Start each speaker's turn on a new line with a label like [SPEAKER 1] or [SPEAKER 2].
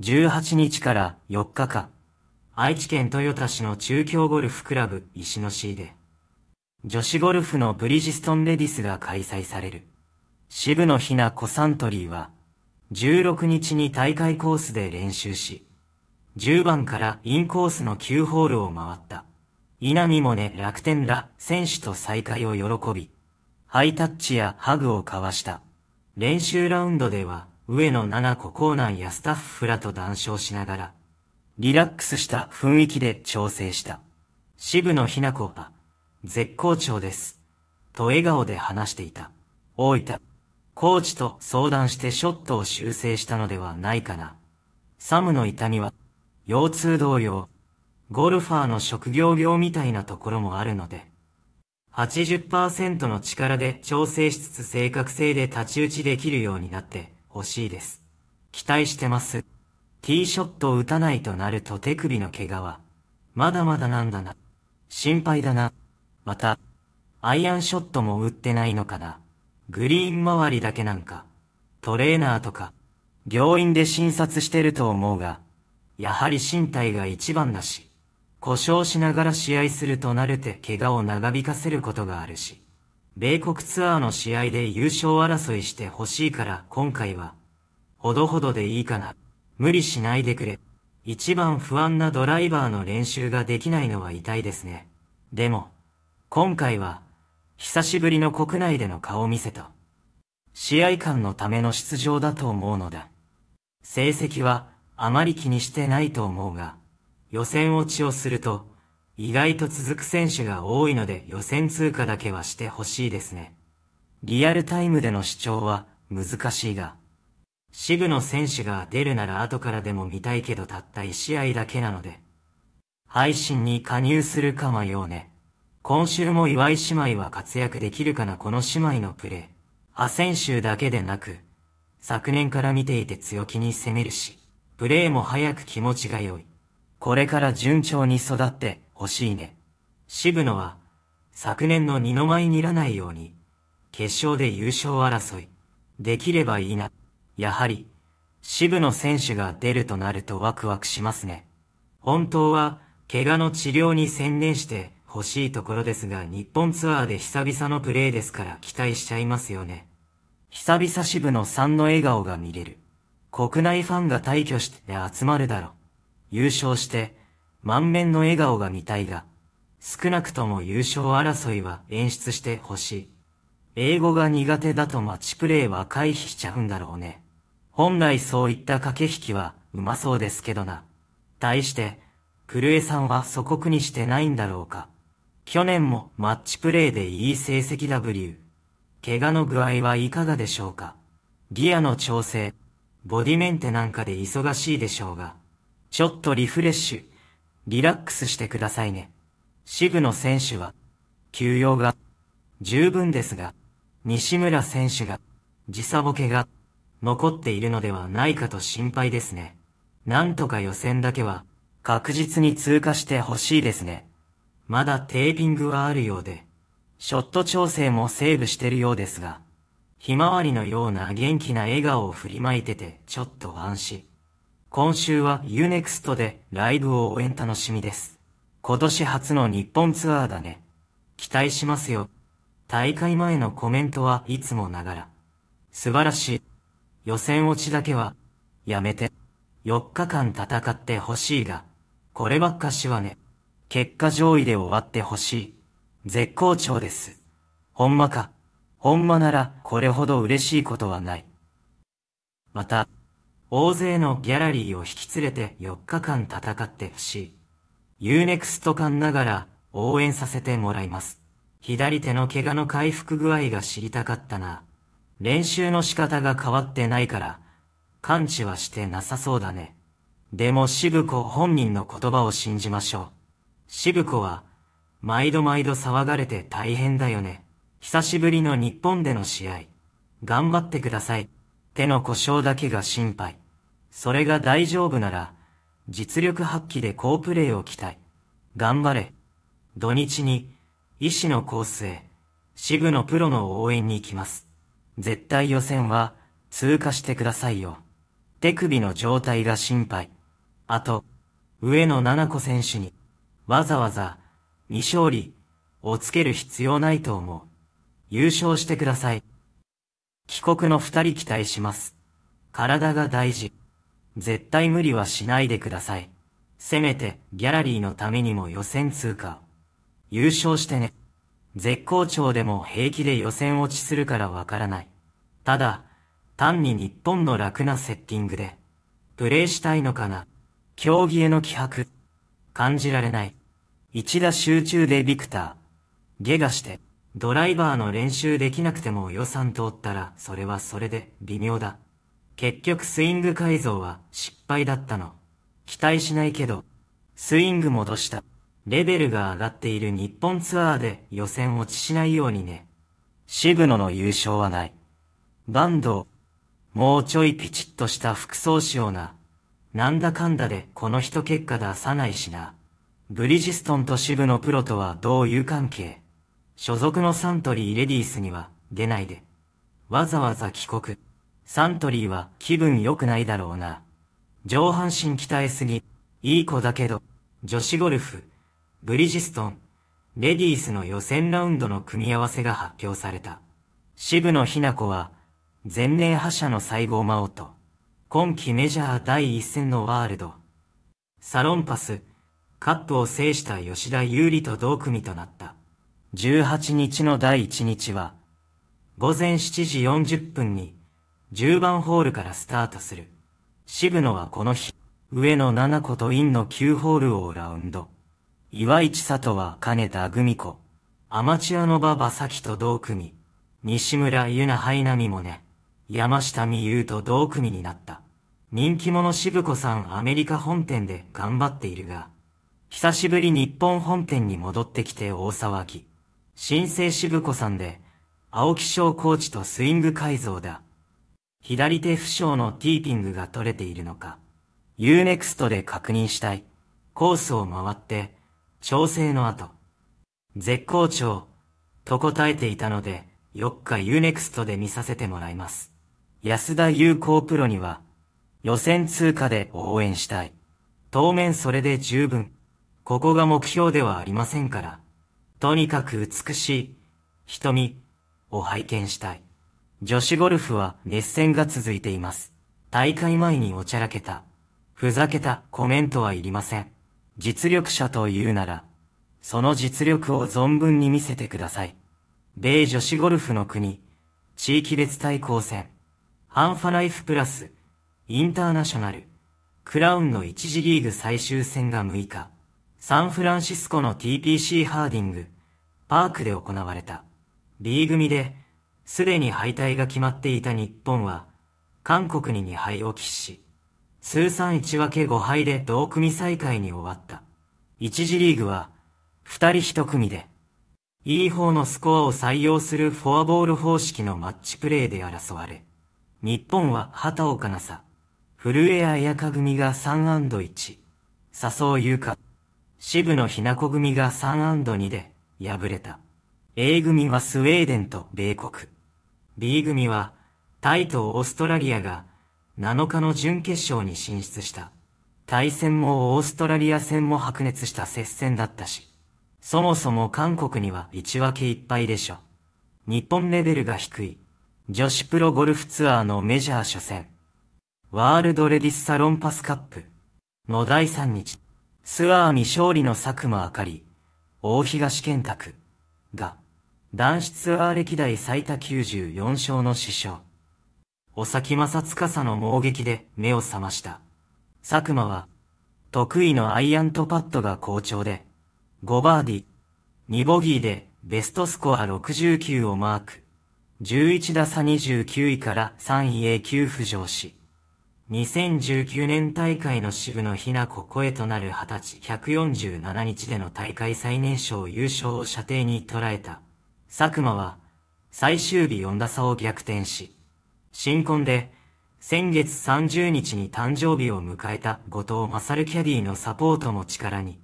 [SPEAKER 1] 18日から4日間、愛知県豊田市の中京ゴルフクラブ石の市で、女子ゴルフのブリジストンレディスが開催される。渋野ひな子サントリーは、16日に大会コースで練習し、10番からインコースの9ホールを回った。稲見もね楽天ら選手と再会を喜び、ハイタッチやハグを交わした。練習ラウンドでは上野七子コーナーやスタッフらと談笑しながら、リラックスした雰囲気で調整した。渋野ひな子は、絶好調です。と笑顔で話していた。大分。コーチと相談してショットを修正したのではないかな。サムの痛みは、腰痛同様、ゴルファーの職業病みたいなところもあるので、80%の力で調整しつつ正確性で太刀打ちできるようになって、欲しいです。期待してます。ティーショットを打たないとなると手首の怪我は、まだまだなんだな。心配だな。また、アイアンショットも打ってないのかな。グリーン周りだけなんか、トレーナーとか、病院で診察してると思うが、やはり身体が一番だし、故障しながら試合するとなるて怪我を長引かせることがあるし。米国ツアーの試合で優勝争いしてほしいから今回は、ほどほどでいいかな。無理しないでくれ。一番不安なドライバーの練習ができないのは痛いですね。でも、今回は、久しぶりの国内での顔見せと、試合間のための出場だと思うのだ。成績は、あまり気にしてないと思うが、予選落ちをすると、意外と続く選手が多いので予選通過だけはしてほしいですね。リアルタイムでの視聴は難しいが、支部の選手が出るなら後からでも見たいけどたった1試合だけなので、配信に加入するか迷うね。今週も岩井姉妹は活躍できるかなこの姉妹のプレー。アセンーだけでなく、昨年から見ていて強気に攻めるし、プレーも早く気持ちが良い。これから順調に育って、欲しいね。渋野は、昨年の二の舞にらないように、決勝で優勝争い、できればいいな。やはり、渋野選手が出るとなるとワクワクしますね。本当は、怪我の治療に専念して欲しいところですが日本ツアーで久々のプレーですから期待しちゃいますよね。久々渋野さんの笑顔が見れる。国内ファンが退去して集まるだろう。優勝して、満面の笑顔が見たいが、少なくとも優勝争いは演出してほしい。英語が苦手だとマッチプレーは回避しちゃうんだろうね。本来そういった駆け引きはうまそうですけどな。対して、古江さんは祖国にしてないんだろうか。去年もマッチプレーでいい成績 W。怪我の具合はいかがでしょうか。ギアの調整、ボディメンテなんかで忙しいでしょうが、ちょっとリフレッシュ。リラックスしてくださいね。渋野選手は、休養が、十分ですが、西村選手が、時差ボケが、残っているのではないかと心配ですね。なんとか予選だけは、確実に通過してほしいですね。まだテーピングはあるようで、ショット調整もセーブしてるようですが、ひまわりのような元気な笑顔を振りまいてて、ちょっと安心。今週は UNEXT でライブを応援楽しみです。今年初の日本ツアーだね。期待しますよ。大会前のコメントはいつもながら。素晴らしい。予選落ちだけは、やめて。4日間戦ってほしいが、こればっかしはね。結果上位で終わってほしい。絶好調です。ほんまか。ほんまならこれほど嬉しいことはない。また、大勢のギャラリーを引き連れて4日間戦ってほしい。UNEXT 感ながら応援させてもらいます。左手の怪我の回復具合が知りたかったな。練習の仕方が変わってないから、感知はしてなさそうだね。でも渋子本人の言葉を信じましょう。渋子は、毎度毎度騒がれて大変だよね。久しぶりの日本での試合。頑張ってください。手の故障だけが心配。それが大丈夫なら、実力発揮で好プレーを期待。頑張れ。土日に、医師のコースへ、支部のプロの応援に行きます。絶対予選は、通過してくださいよ。手首の状態が心配。あと、上野七子選手に、わざわざ、未勝利、をつける必要ないと思う。優勝してください。帰国の二人期待します。体が大事。絶対無理はしないでください。せめて、ギャラリーのためにも予選通過。優勝してね。絶好調でも平気で予選落ちするからわからない。ただ、単に日本の楽なセッティングで、プレイしたいのかな。競技への気迫、感じられない。一打集中でビクター、下がして。ドライバーの練習できなくても予算通ったらそれはそれで微妙だ。結局スイング改造は失敗だったの。期待しないけど、スイング戻した。レベルが上がっている日本ツアーで予選落ちしないようにね。渋野の優勝はない。バンド、もうちょいピチッとした服装しような。なんだかんだでこの人結果出さないしな。ブリジストンと渋野プロとはどういう関係所属のサントリーレディースには出ないで。わざわざ帰国。サントリーは気分良くないだろうな。上半身鍛えすぎ。いい子だけど、女子ゴルフ、ブリジストン、レディースの予選ラウンドの組み合わせが発表された。渋野日向子は、前年覇者の西郷真央と、今季メジャー第一戦のワールド、サロンパス、カップを制した吉田優里と同組となった。18日の第1日は、午前7時40分に、10番ホールからスタートする。渋野はこの日、上野七子とインの9ホールをラウンド。岩井千里は金田久子。アマチュアの馬場咲と同組。西村ゆな灰いなみもね。山下美優と同組になった。人気者渋子さんアメリカ本店で頑張っているが、久しぶり日本本店に戻ってきて大騒ぎ。新生渋子さんで、青木翔コーチとスイング改造だ。左手負傷のティーピングが取れているのか、Unext で確認したい。コースを回って、調整の後。絶好調、と答えていたので、4日 Unext で見させてもらいます。安田有効プロには、予選通過で応援したい。当面それで十分。ここが目標ではありませんから。とにかく美しい、瞳、を拝見したい。女子ゴルフは熱戦が続いています。大会前におちゃらけた、ふざけたコメントはいりません。実力者と言うなら、その実力を存分に見せてください。米女子ゴルフの国、地域別対抗戦、ハンファライフプラス、インターナショナル、クラウンの一次リーグ最終戦が6日、サンフランシスコの TPC ハーディング、パークで行われた B 組で、すでに敗退が決まっていた日本は、韓国に2敗を喫し、通算1分け5敗で同組再開に終わった。1次リーグは、2人1組で、E い方のスコアを採用するフォアボール方式のマッチプレーで争われ、日本は畑岡奈紗、古江彩香組が3 &1、笹生優香、渋野ひな子組が3 2で敗れた。A 組はスウェーデンと米国。B 組はタイとオーストラリアが7日の準決勝に進出した。対戦もオーストラリア戦も白熱した接戦だったし、そもそも韓国には1分けいっぱいでしょ。日本レベルが低い。女子プロゴルフツアーのメジャー初戦。ワールドレディスサロンパスカップの第3日。諏訪ー勝利の佐久間あかり、大東健拓が、男子ツアー歴代最多94勝の師匠。お先正司の猛撃で目を覚ました。佐久間は、得意のアイアントパッドが好調で、5バーディ、2ボギーでベストスコア69をマーク。11打差29位から3位へ急浮上し、2019年大会の渋野日向子声となる20歳147日での大会最年少優勝を射程に捉えた。佐久間は、最終日4打差を逆転し、新婚で、先月30日に誕生日を迎えた後藤勝キャディのサポートも力に、